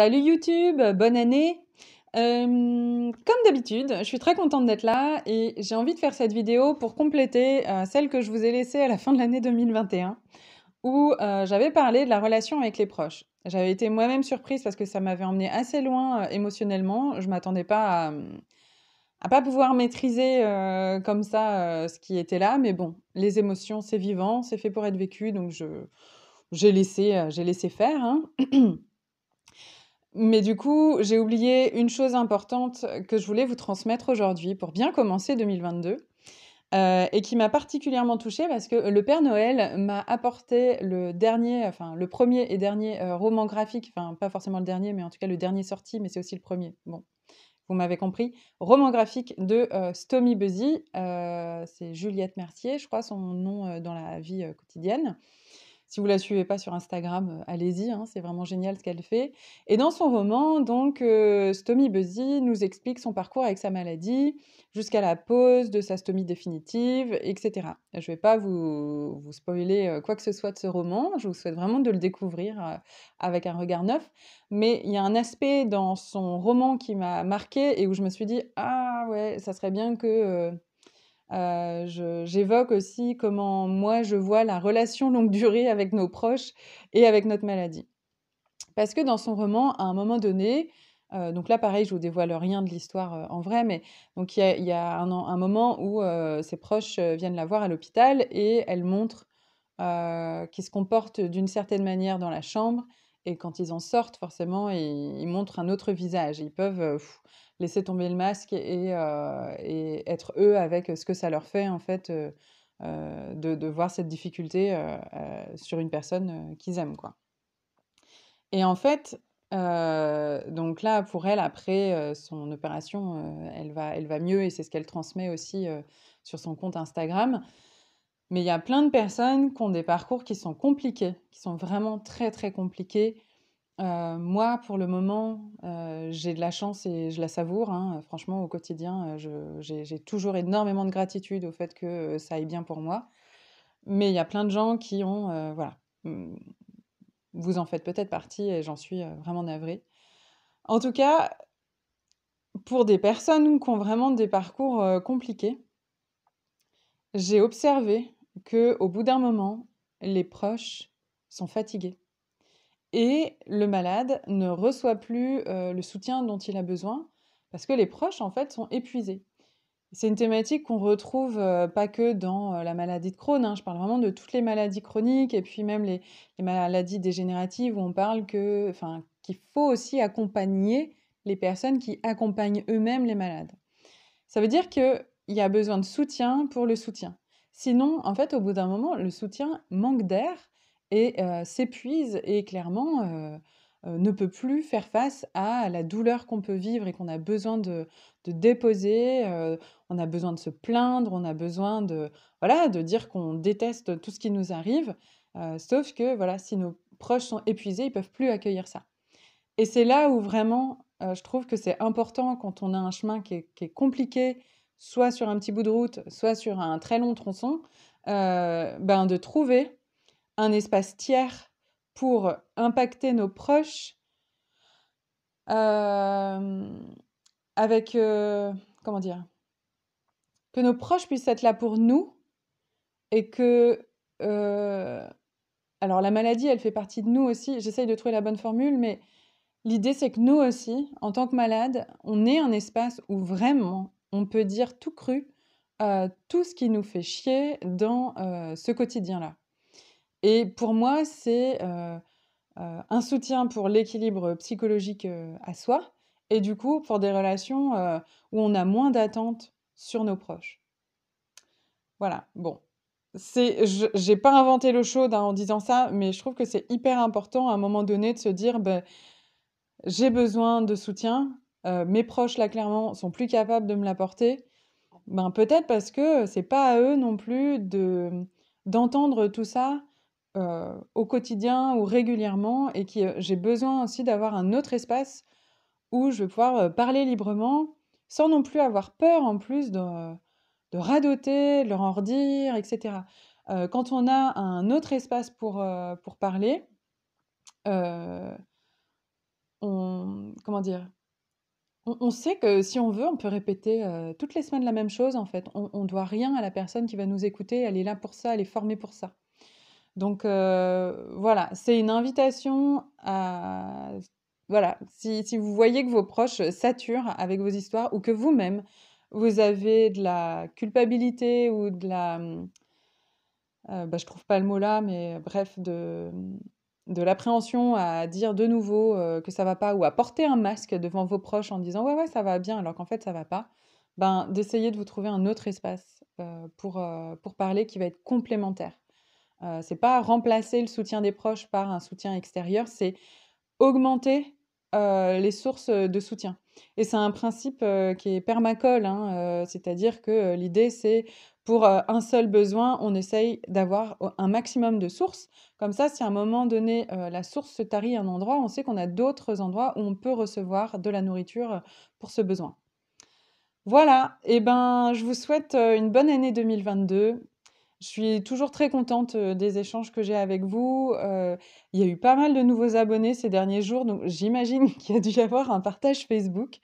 Salut YouTube, bonne année Comme d'habitude, je suis très contente d'être là et j'ai envie de faire cette vidéo pour compléter euh, celle que je vous ai laissée à la fin de l'année 2021 où euh, j'avais parlé de la relation avec les proches. J'avais été moi-même surprise parce que ça m'avait emmené assez loin euh, émotionnellement. Je m'attendais pas à hum, à pas pouvoir maîtriser comme ça ce qui était là, mais bon, les émotions, c'est vivant, c'est fait pour être vécu, donc je j'ai laissé, j'ai laissé faire. Hein. Mais du coup, j'ai oublié une chose importante que je voulais vous transmettre aujourd'hui pour bien commencer 2022. Euh, et qui m'a particulièrement touchée parce que le Père Noël m'a apporté le dernier, enfin le premier et dernier euh, roman graphique, enfin pas forcément le dernier, mais en tout cas le dernier sorti, mais c'est aussi le premier. Bon, vous m'avez compris. Roman graphique de Stommy euh, Stomy Buzzy, c'est Juliette Mercier, je crois son nom dans la vie quotidienne. Si vous la suivez pas sur Instagram, euh, allez-y, hein, c'est vraiment génial ce qu'elle fait. Et dans son roman, donc, euh, Stomy Buzzy nous explique son parcours avec sa maladie jusqu'à la pause de sa stomie définitive, etc. Je ne vais pas vous, vous, spoiler euh, quoi que ce soit de ce roman, je vous souhaite vraiment de le découvrir avec un regard neuf, mais il y a un aspect dans son roman qui m'a marqué et où je me suis dit, ah ouais, ça serait bien que... Euh, j'évoque aussi comment moi je vois la relation longue durée avec nos proches et avec notre maladie. Parce que dans son roman, à un moment donné, euh, donc là pareil, je vous dévoile rien de l'histoire euh, en vrai, mais donc il y, a, un, moment où ses proches viennent la voir à l'hôpital et elle montre qu'il se comporte d'une certaine manière dans la chambre et quand ils en sortent, forcément, ils, montrent un autre visage. Ils peuvent euh, laisser tomber le masque et, euh, être eux avec euh, ce que ça leur fait, en fait, de, voir cette difficulté sur une personne qu'ils aiment, quoi. Et en fait, donc là, pour elle, après son opération, elle, va, elle va mieux et c'est ce qu'elle transmet aussi sur son compte Instagram. Mais il y a plein de personnes qui ont des parcours qui sont compliqués, qui sont vraiment très très compliqués. Euh, moi, pour le moment, euh, j'ai de la chance et je la savoure. Hein. Franchement, au quotidien, euh, j'ai toujours énormément de gratitude au fait que ça aille bien pour moi. Mais il y a plein de gens qui ont, voilà, mm, vous en faites peut-être partie et j'en suis vraiment navrée. En tout cas, pour des personnes qui ont vraiment des parcours compliqués, j'ai observé que au bout d'un moment, les proches sont fatigués et le malade ne reçoit plus euh, le soutien dont il a besoin parce que les proches en fait sont épuisés. C'est une thématique qu'on retrouve euh, pas que dans euh, la maladie de Crohn, hein. je parle vraiment de toutes les maladies chroniques et puis même les, maladies dégénératives où on parle qu'il faut aussi accompagner les personnes qui accompagnent eux-mêmes les malades. Ça veut dire qu'il y a besoin de soutien pour le soutien. Sinon, en fait, au bout d'un moment, le soutien manque d'air et euh, s'épuise et clairement euh, euh, ne peut plus faire face à la douleur qu'on peut vivre et qu'on a besoin de, déposer. on a besoin de se plaindre, on a besoin de, voilà, de dire qu'on déteste tout ce qui nous arrive. sauf que voilà, si nos proches sont épuisés, ils peuvent plus accueillir ça. Et c'est là où vraiment, je trouve que c'est important quand on a un chemin qui est compliqué, soit sur un petit bout de route, soit sur un très long tronçon, euh, ben de trouver un espace tiers pour impacter nos proches euh, avec, euh, comment dire, que nos proches puissent être là pour nous et que... alors la maladie, elle fait partie de nous aussi, j'essaye de trouver la bonne formule, mais l'idée c'est que nous aussi, en tant que malades, on ait un espace où vraiment on peut dire tout cru tout ce qui nous fait chier dans euh, ce quotidien-là. Et pour moi, c'est euh, euh, un soutien pour l'équilibre psychologique à soi et du coup pour des relations où on a moins d'attentes sur nos proches. Voilà, bon, c'est j'ai pas inventé le chaud en disant ça mais je trouve que c'est hyper important à un moment donné de se dire ben, j'ai besoin de soutien euh, mes proches là clairement sont plus capables de me l'apporter, ben peut-être parce que c'est pas à eux non plus d'entendre tout ça euh, au quotidien ou régulièrement et que euh, j'ai besoin aussi d'avoir un autre espace où je vais pouvoir parler librement sans non plus avoir peur en plus de, de radoter, de leur en redire, etc. quand on a un autre espace pour, pour parler, on, comment dire, on, sait que si on veut, on peut répéter euh, toutes les semaines la même chose en fait. On, ne doit rien à la personne qui va nous écouter. Elle est là pour ça, elle est formée pour ça. Donc euh, voilà, c'est une invitation à voilà. Si, vous voyez que vos proches saturent avec vos histoires ou que vous-même vous avez de la culpabilité ou de la, euh, bah, je trouve pas le mot là, mais bref de de l'appréhension à dire de nouveau euh, que ça va pas ou à porter un masque devant vos proches en disant ouais ouais ça va bien alors qu'en fait ça va pas, ben d'essayer de vous trouver un autre espace euh, pour, euh, pour parler qui va être complémentaire. c'est pas remplacer le soutien des proches par un soutien extérieur, c'est augmenter euh, les sources de soutien. Et c'est un principe euh, qui est permacole, hein, euh, c'est-à-dire que l'idée c'est pour un seul besoin, on essaye d'avoir un maximum de sources. Comme ça, si à un moment donné, la source se tarit à un endroit, on sait qu'on a d'autres endroits où on peut recevoir de la nourriture pour ce besoin. Voilà, et eh ben je vous souhaite une bonne année 2022 je suis toujours très contente des échanges que j'ai avec vous. il y a eu pas mal de nouveaux abonnés ces derniers jours, donc j'imagine qu'il y a dû y avoir un partage Facebook.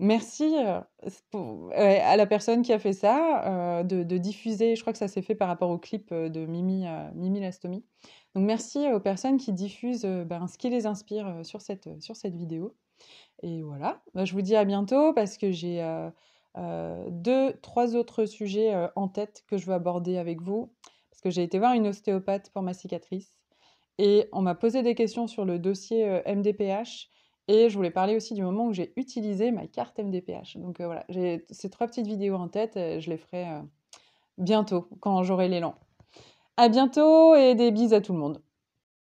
Merci à la personne qui a fait ça de, diffuser. Je crois que ça s'est fait par rapport au clip de Mimi, Mimi Lastomi. Donc merci aux personnes qui diffusent ben, ce qui les inspire sur cette, sur cette vidéo. Et voilà, bah, je vous dis à bientôt parce que j'ai... Euh, deux, trois autres sujets euh, en tête que je veux aborder avec vous. Parce que j'ai été voir une ostéopathe pour ma cicatrice et on m'a posé des questions sur le dossier MDPH. Euh, et je voulais parler aussi du moment où j'ai utilisé ma carte MDPH. Donc voilà, j'ai ces trois petites vidéos en tête. je les ferai bientôt quand j'aurai l'élan. À bientôt et des bises à tout le monde.